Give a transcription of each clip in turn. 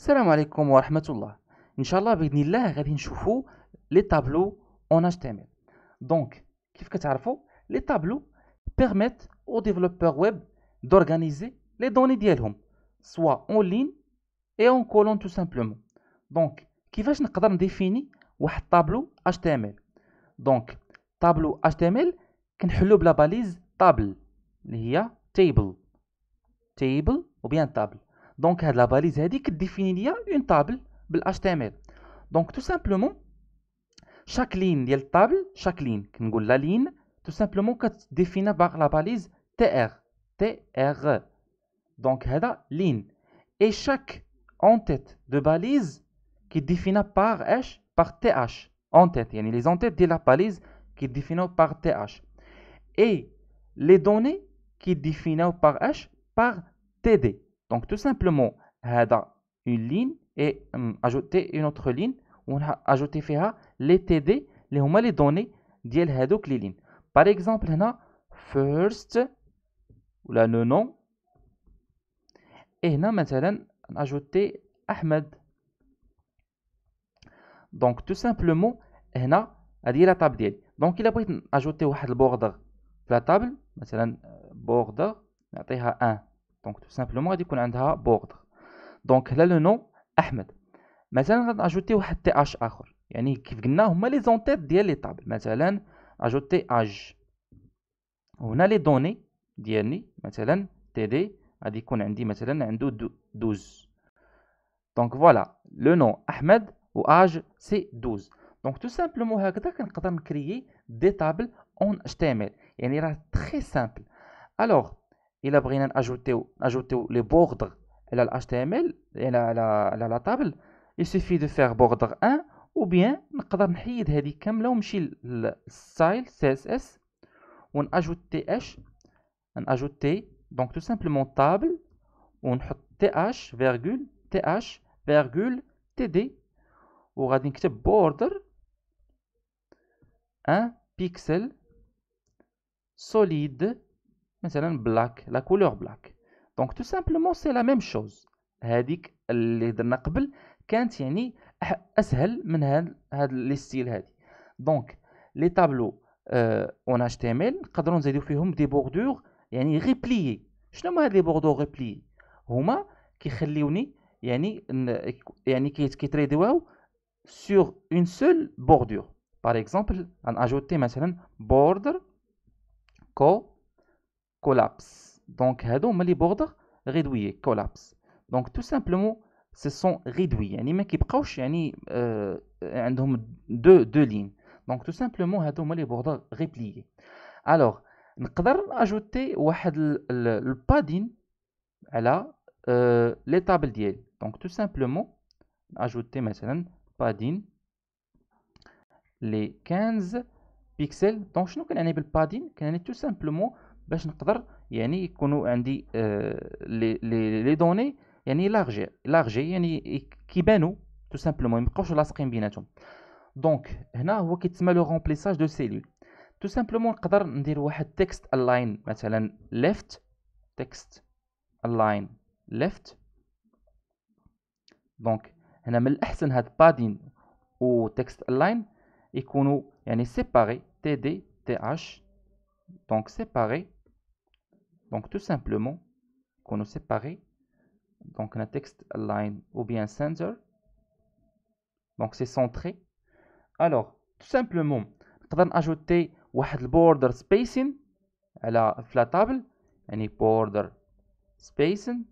السلام عليكم ورحمه الله ان شاء الله باذن الله غادي نشوفوا لي طابلو اون اتش تي ام ال دونك كيف كتعرفوا لي طابلو بيرميت او ديفلوبوغ ويب دورغانيزي لي دوني ديالهم سوا اون لين اي اون كولون تو سامبلومون دونك كيفاش نقدر نديفيني واحد طابلو اتش تي ام ال دونك طابلو اتش تي ام ال كنحلو بلا باليز طابل اللي هي تيبل تيبل وبيان طابل Donc, la balise est définie par une table, HTML. Donc, tout simplement, chaque ligne, de la table, chaque ligne, qui la ligne, tout simplement, elle définie par la balise TR. TR. E. Donc, y a ligne. Et chaque en de balise qui est définie par H, par TH. En tête, il y les entêtes de la balise qui est par TH. Et les données qui sont par H, par TD. Donc tout simplement, a une ligne et ajouter une autre ligne on a ajouté les TD les les données ديال هذوك les lignes. Par exemple a first ou le nom et هنا مثلا ajouté Ahmed. Donc tout simplement هنا a la la table Donc il a ajouté واحد border la table, table مثلا بوردر نعطيها un دونك تو سامبلومون غادي يكون عندها بوردر دونك هنا لو نو احمد مثلا غناجوتي واحد تي اش اخر يعني كيف قلنا هما لي زونتيت ديال لي طابل مثلا اجوتي اج وهنا لي دوني ديالي مثلا تي دي غادي يكون عندي مثلا عنده دو دوز دونك فوالا لو نو احمد و اج سي دوز دونك تو سامبلومون هكذا كنقدر نكريي دي طابل اون ال يعني راه تري سامبل الوغ Il a besoin d'ajouter les bordres à HTML, et la table. Il suffit de faire border 1 ou bien nous style CSS. On ajoute th, on ajoute donc tout simplement table. On TH th, th, td. border 1 pixel solide. مثلا بلاك لا كولور بلاك دونك تو سامبلومون سي لا ميم شوز هذيك اللي درنا قبل كانت يعني اسهل من هاد هاد لي ستيل هادي دونك لي تابلو اون اتش تي ام ال نقدروا نزيدو فيهم دي بوردور يعني ريبليي شنو هما هاد لي بوردور ريبليي هما كيخليوني يعني يعني كيتريديوها sur une seule bordure. Par exemple, on ajouter مثلا بوردر كو collapse donc à dommer les bords réduits collapse donc tout simplement ce sont réduits une ligne qui proche deux deux lignes donc tout simplement à dommer les bords repliés alors nous ajouter le padding à la table tableaux donc tout simplement ajouter maintenant padding les 15 pixels donc nous créons un élément padding est tout simplement باش نقدر يعني يكونوا عندي آه، لي لي دوني يعني لارجي لارجي يعني كيبانوا تو سامبلومون ميبقاوش لاصقين بيناتهم دونك هنا هو كيتسمى لو رومبليساج دو سيلول تو سامبلومون نقدر ندير واحد تكست الاين مثلا ليفت تكست الاين ليفت دونك هنا من الاحسن هاد بادين و تكست الاين يكونوا يعني سيباري تي دي تي اش دونك سيباري Donc tout simplement, qu'on nous séparer. donc on a text align ou bien center, donc c'est centré. Alors, tout simplement, on peut ajouter un border spacing à la, la table, يعني border spacing,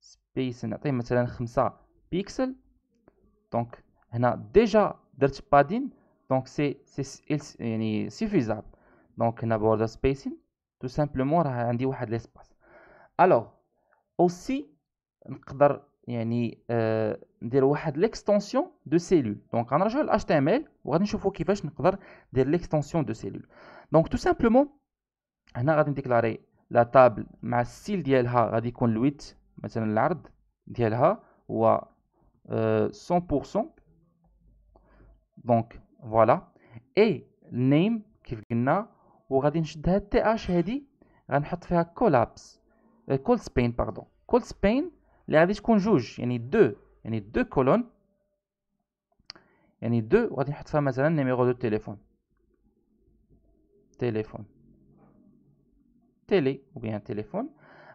spacing par exemple, 5 pixels. Donc, on a déjà بادين padding Donc, c'est suffisant. Donc, on a border spacing تو سامبلومون راه عندي واحد ليسباس الوغ اوسي نقدر يعني آه ندير واحد ليكستونسيون دو سيلول دونك غنرجعو ل HTML وغادي نشوفو كيفاش نقدر ندير ليكستونسيون دو سيلول دونك تو سامبلومون هنا غادي نديكلاري لا تابل مع السيل ديالها غادي يكون الويت مثلا العرض ديالها هو 100% دونك فوالا اي نيم كيف قلنا وغادي نشد هاد تي اش هادي غنحط فيها كولابس كول سبين باردون كول سبين اللي غادي تكون جوج يعني دو يعني دو كولون يعني دو وغادي نحط فيها مثلا نيميرو دو تيليفون تيليفون تيلي او بيان تيليفون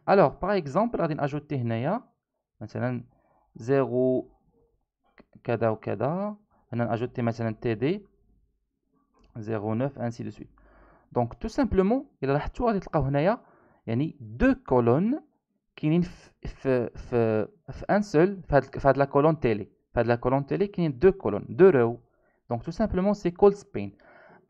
الوغ باغ اكزومبل غادي ناجوتي هنايا مثلا زيرو كذا وكذا هنا ناجوتي مثلا تي دي زيرو نوف انسي دو سويت دونك تو سامبلومون الا لاحظتوا غادي تلقاو هنايا يعني دو كولون كاينين في في في, ان سول في هاد في هاد لا كولون تيلي في هاد لا كولون تيلي كاينين دو كولون دو رو دونك تو سامبلومون سي كول سبين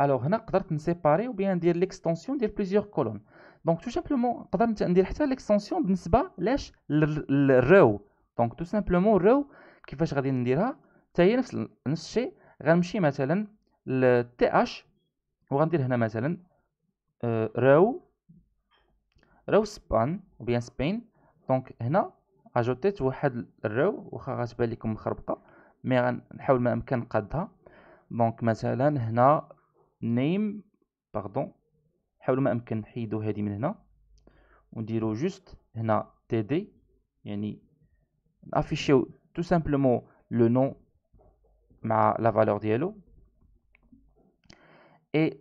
الوغ هنا قدرت نسيباري وبيان ندير ليكستونسيون ديال بليزيور كولون دونك تو سامبلومون نقدر ندير حتى ليكستونسيون بالنسبه لاش للرو دونك تو سامبلومون رو كيفاش غادي نديرها حتى هي نفس نفس الشيء غنمشي مثلا ل تي اش وغندير هنا مثلا آه، رو رو سبان وبيان بيان سبين دونك هنا اجوتيت واحد الراو واخا غتبان لكم مخربقه مي غنحاول ما امكن نقادها دونك مثلا هنا نيم باردون نحاول ما امكن نحيدو هذه من هنا ونديرو جوست هنا تي دي يعني نافيشيو تو سامبلومون لو نون مع لا فالور ديالو اي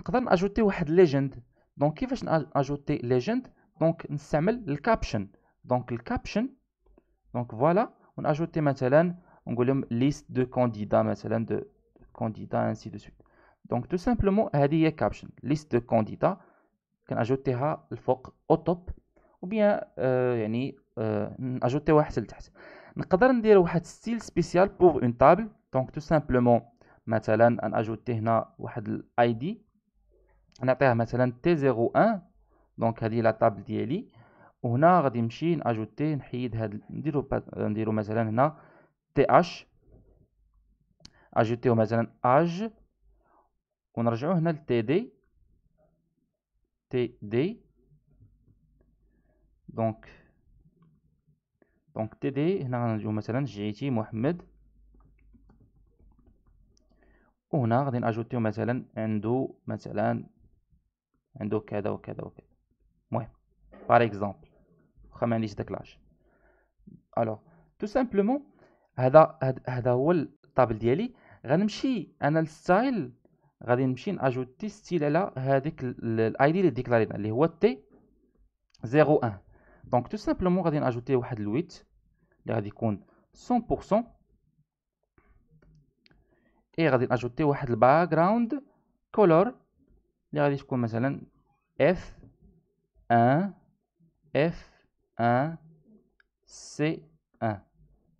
نقدر ناجوتي واحد ليجند دونك كيفاش ناجوتي ليجند دونك نستعمل الكابشن دونك الكابشن دونك فوالا وناجوتي مثلا نقول لهم ليست دو كانديدا مثلا دو كانديدا انسي دو سويت دونك تو سامبلومون هذه هي كابشن ليست دو كانديدا كناجوتيها الفوق او توب وبيا آه يعني آه اجوتي حتى لتحت نقدر ندير واحد ستيل سبيسيال بوغ اون تابل دونك تو سامبلومون مثلا اجوتي هنا واحد الاي دي نعطيها مثلا تي زيرو ان دونك هذه لا طابل ديالي وهنا غادي نمشي ناجوتي نحيد هاد نديرو با... نديرو مثلا هنا تي اش اجوتيو مثلا اج ونرجعو هنا لتي دي تي دي دونك دونك تي دي هنا غنجيو مثلا جيتي محمد وهنا غادي ناجوتيو مثلا عندو مثلا عنده كذا وكذا وكذا مهم باغ اكزومبل واخا ما عنديش داك لاج الوغ تو سامبلومون هذا هذا هو الطابل ديالي غنمشي انا الستايل غادي نمشي ناجوتي ستيل على هذيك الاي دي اللي ديكلارينا اللي هو تي 01 دونك تو سامبلومون غادي ناجوتي واحد الويت اللي غادي يكون 100% اي غادي ناجوتي واحد الباك جراوند كولور اللي غادي تكون مثلا اف ان اف ان سي ان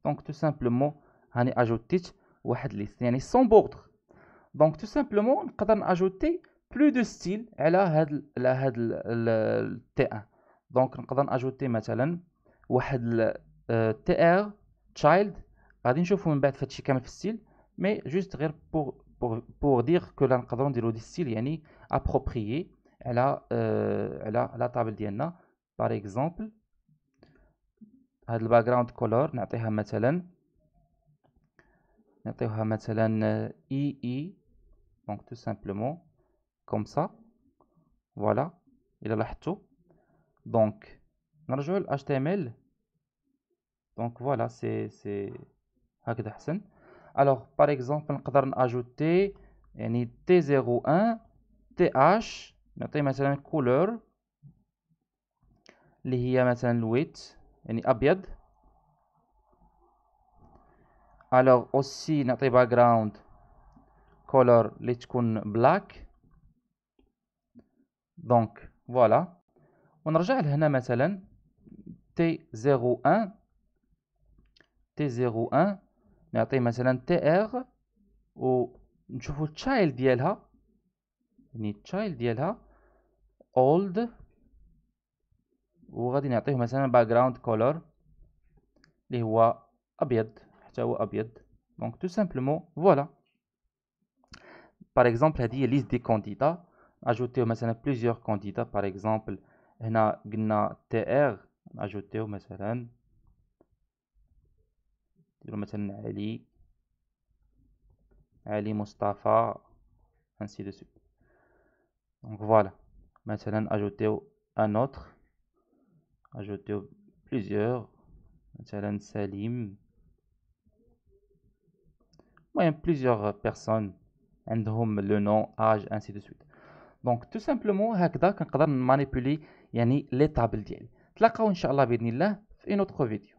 دونك تو سامبلومون راني اجوتيت واحد ليست يعني سون بوردر دونك تو سامبلومون نقدر ناجوتي بلو دو ستيل على هاد على هاد تي ان دونك نقدر ناجوتي مثلا واحد تي ار تشايلد غادي نشوفو من بعد فهادشي كامل في الستيل مي جوست غير بور pour, dire que l'encadrement du l'audicile est approprié à euh, la, table de la, la table Par exemple, le background color, nous avons maintenant i, donc tout simplement comme ça. Voilà, il a l'achetou. Donc, nous HTML. Donc voilà, c'est C'est... الوغ باغ اكزومبل نقدر ناجوتي يعني تي زيرو ان تي اش نعطي مثلا كولور اللي هي مثلا الويت يعني ابيض الوغ اوسي نعطي باك جراوند كولور اللي تكون بلاك دونك فوالا ونرجع لهنا مثلا تي زيرو ان تي زيرو ان نعطيه مثلا تي ار ونشوفو التشايلد ديالها يعني تشايلد ديالها اولد وغادي نعطيه مثلا باك جراوند كولور اللي هو ابيض حتى هو ابيض دونك تو سامبلومون فوالا باغ اكزومبل هذه هي ليست دي كانديدا اجوتيو مثلا بليزيور كانديدا باغ اكزومبل هنا قلنا تي ار اجوتيو مثلا maintenant Ali Mustafa, ainsi de suite. Donc voilà. Maintenant, ajoutez un autre. Ajoutez plusieurs. Maintenant, Salim. Moyen plusieurs personnes. Le nom, âge, ainsi de suite. Donc, tout simplement, nous allons manipuler les tables. Nous une autre vidéo.